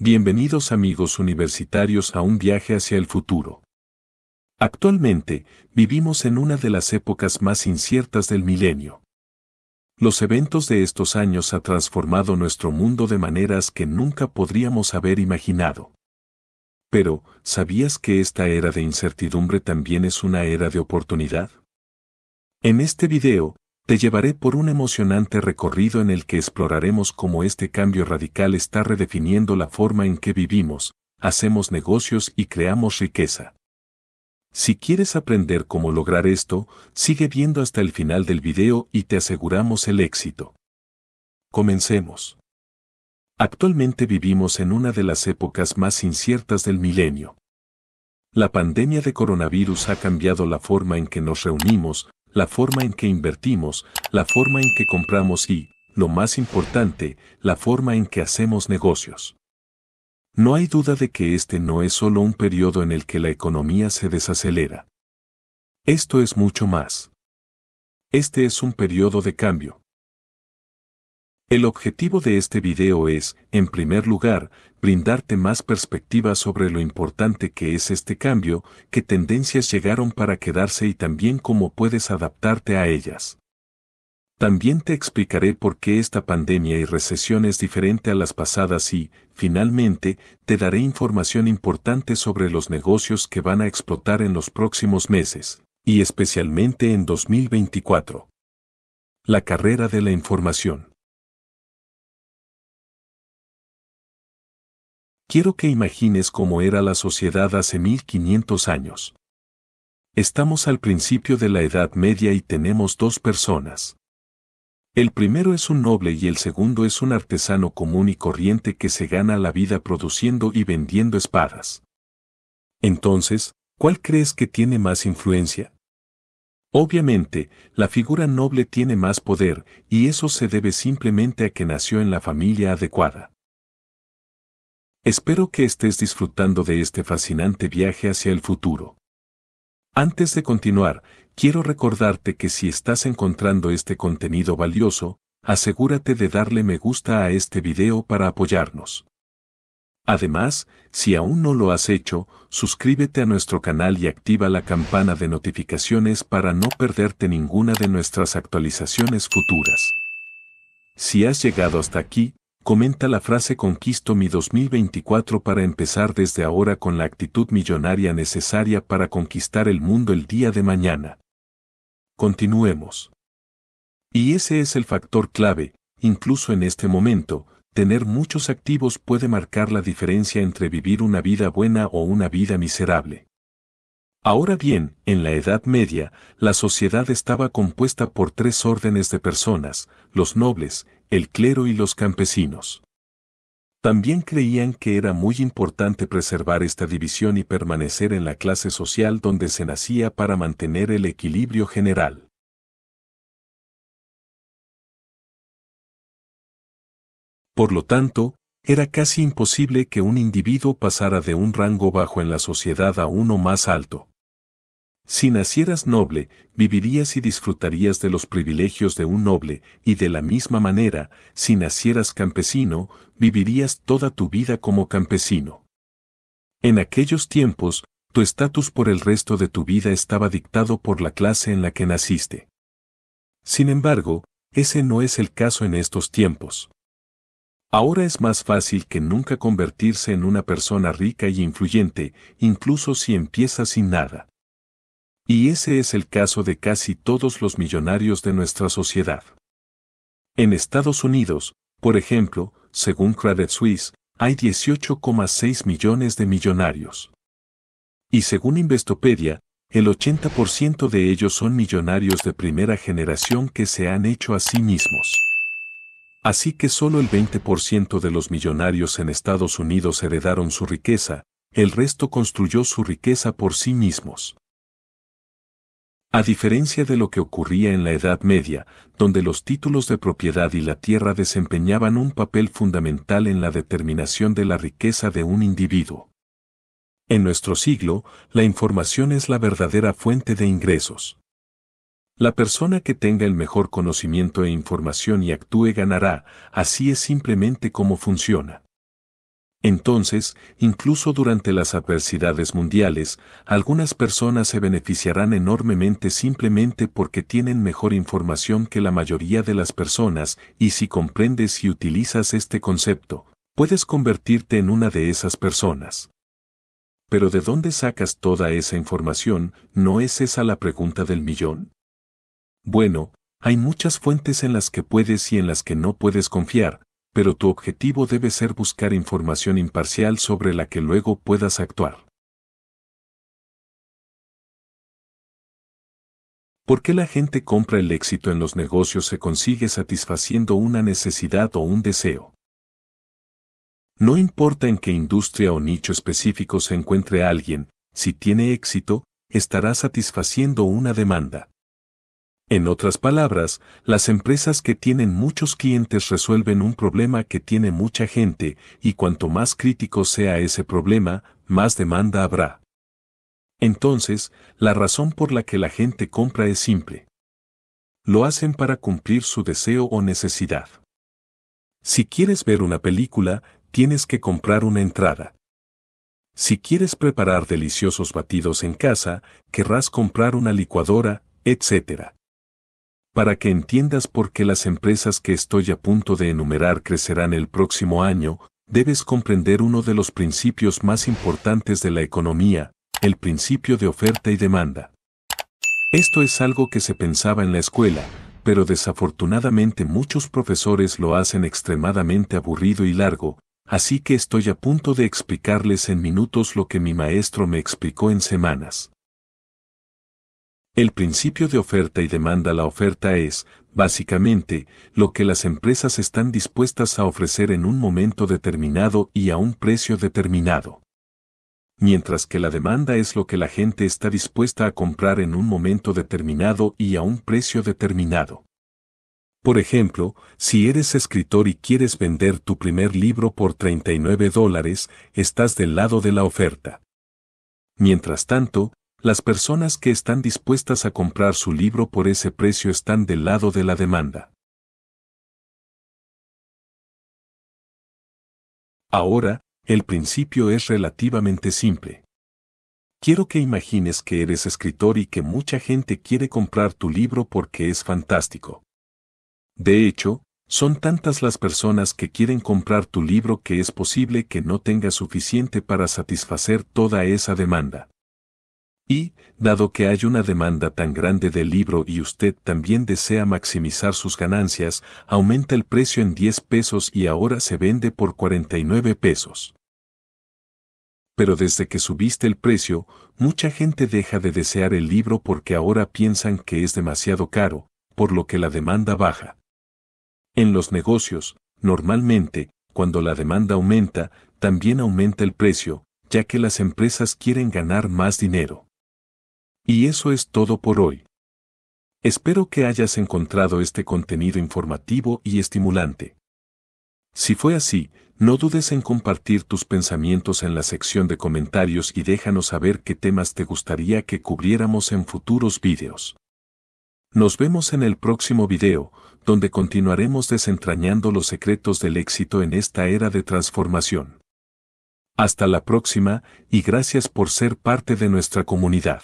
Bienvenidos amigos universitarios a un viaje hacia el futuro. Actualmente, vivimos en una de las épocas más inciertas del milenio. Los eventos de estos años han transformado nuestro mundo de maneras que nunca podríamos haber imaginado. Pero, ¿sabías que esta era de incertidumbre también es una era de oportunidad? En este video, te llevaré por un emocionante recorrido en el que exploraremos cómo este cambio radical está redefiniendo la forma en que vivimos, hacemos negocios y creamos riqueza. Si quieres aprender cómo lograr esto, sigue viendo hasta el final del video y te aseguramos el éxito. Comencemos. Actualmente vivimos en una de las épocas más inciertas del milenio. La pandemia de coronavirus ha cambiado la forma en que nos reunimos, la forma en que invertimos, la forma en que compramos y, lo más importante, la forma en que hacemos negocios. No hay duda de que este no es solo un periodo en el que la economía se desacelera. Esto es mucho más. Este es un periodo de cambio. El objetivo de este video es, en primer lugar, brindarte más perspectiva sobre lo importante que es este cambio, qué tendencias llegaron para quedarse y también cómo puedes adaptarte a ellas. También te explicaré por qué esta pandemia y recesión es diferente a las pasadas y, finalmente, te daré información importante sobre los negocios que van a explotar en los próximos meses, y especialmente en 2024. La carrera de la información. Quiero que imagines cómo era la sociedad hace 1500 años. Estamos al principio de la Edad Media y tenemos dos personas. El primero es un noble y el segundo es un artesano común y corriente que se gana la vida produciendo y vendiendo espadas. Entonces, ¿cuál crees que tiene más influencia? Obviamente, la figura noble tiene más poder, y eso se debe simplemente a que nació en la familia adecuada. Espero que estés disfrutando de este fascinante viaje hacia el futuro. Antes de continuar, quiero recordarte que si estás encontrando este contenido valioso, asegúrate de darle me gusta a este video para apoyarnos. Además, si aún no lo has hecho, suscríbete a nuestro canal y activa la campana de notificaciones para no perderte ninguna de nuestras actualizaciones futuras. Si has llegado hasta aquí, comenta la frase Conquisto mi 2024 para empezar desde ahora con la actitud millonaria necesaria para conquistar el mundo el día de mañana. Continuemos. Y ese es el factor clave, incluso en este momento, tener muchos activos puede marcar la diferencia entre vivir una vida buena o una vida miserable. Ahora bien, en la Edad Media, la sociedad estaba compuesta por tres órdenes de personas, los nobles, el clero y los campesinos. También creían que era muy importante preservar esta división y permanecer en la clase social donde se nacía para mantener el equilibrio general. Por lo tanto, era casi imposible que un individuo pasara de un rango bajo en la sociedad a uno más alto. Si nacieras noble, vivirías y disfrutarías de los privilegios de un noble, y de la misma manera, si nacieras campesino, vivirías toda tu vida como campesino. En aquellos tiempos, tu estatus por el resto de tu vida estaba dictado por la clase en la que naciste. Sin embargo, ese no es el caso en estos tiempos. Ahora es más fácil que nunca convertirse en una persona rica y influyente, incluso si empieza sin nada. Y ese es el caso de casi todos los millonarios de nuestra sociedad. En Estados Unidos, por ejemplo, según Credit Suisse, hay 18,6 millones de millonarios. Y según Investopedia, el 80% de ellos son millonarios de primera generación que se han hecho a sí mismos. Así que solo el 20% de los millonarios en Estados Unidos heredaron su riqueza, el resto construyó su riqueza por sí mismos. A diferencia de lo que ocurría en la Edad Media, donde los títulos de propiedad y la tierra desempeñaban un papel fundamental en la determinación de la riqueza de un individuo. En nuestro siglo, la información es la verdadera fuente de ingresos. La persona que tenga el mejor conocimiento e información y actúe ganará, así es simplemente como funciona. Entonces, incluso durante las adversidades mundiales, algunas personas se beneficiarán enormemente simplemente porque tienen mejor información que la mayoría de las personas y si comprendes y utilizas este concepto, puedes convertirte en una de esas personas. Pero ¿de dónde sacas toda esa información? ¿No es esa la pregunta del millón? Bueno, hay muchas fuentes en las que puedes y en las que no puedes confiar, pero tu objetivo debe ser buscar información imparcial sobre la que luego puedas actuar. ¿Por qué la gente compra el éxito en los negocios se consigue satisfaciendo una necesidad o un deseo? No importa en qué industria o nicho específico se encuentre alguien, si tiene éxito, estará satisfaciendo una demanda. En otras palabras, las empresas que tienen muchos clientes resuelven un problema que tiene mucha gente, y cuanto más crítico sea ese problema, más demanda habrá. Entonces, la razón por la que la gente compra es simple. Lo hacen para cumplir su deseo o necesidad. Si quieres ver una película, tienes que comprar una entrada. Si quieres preparar deliciosos batidos en casa, querrás comprar una licuadora, etc para que entiendas por qué las empresas que estoy a punto de enumerar crecerán el próximo año, debes comprender uno de los principios más importantes de la economía, el principio de oferta y demanda. Esto es algo que se pensaba en la escuela, pero desafortunadamente muchos profesores lo hacen extremadamente aburrido y largo, así que estoy a punto de explicarles en minutos lo que mi maestro me explicó en semanas. El principio de oferta y demanda La oferta es, básicamente, lo que las empresas están dispuestas a ofrecer en un momento determinado y a un precio determinado. Mientras que la demanda es lo que la gente está dispuesta a comprar en un momento determinado y a un precio determinado. Por ejemplo, si eres escritor y quieres vender tu primer libro por 39 dólares, estás del lado de la oferta. Mientras tanto, las personas que están dispuestas a comprar su libro por ese precio están del lado de la demanda. Ahora, el principio es relativamente simple. Quiero que imagines que eres escritor y que mucha gente quiere comprar tu libro porque es fantástico. De hecho, son tantas las personas que quieren comprar tu libro que es posible que no tengas suficiente para satisfacer toda esa demanda. Y, dado que hay una demanda tan grande del libro y usted también desea maximizar sus ganancias, aumenta el precio en 10 pesos y ahora se vende por 49 pesos. Pero desde que subiste el precio, mucha gente deja de desear el libro porque ahora piensan que es demasiado caro, por lo que la demanda baja. En los negocios, normalmente, cuando la demanda aumenta, también aumenta el precio, ya que las empresas quieren ganar más dinero. Y eso es todo por hoy. Espero que hayas encontrado este contenido informativo y estimulante. Si fue así, no dudes en compartir tus pensamientos en la sección de comentarios y déjanos saber qué temas te gustaría que cubriéramos en futuros vídeos. Nos vemos en el próximo video, donde continuaremos desentrañando los secretos del éxito en esta era de transformación. Hasta la próxima y gracias por ser parte de nuestra comunidad.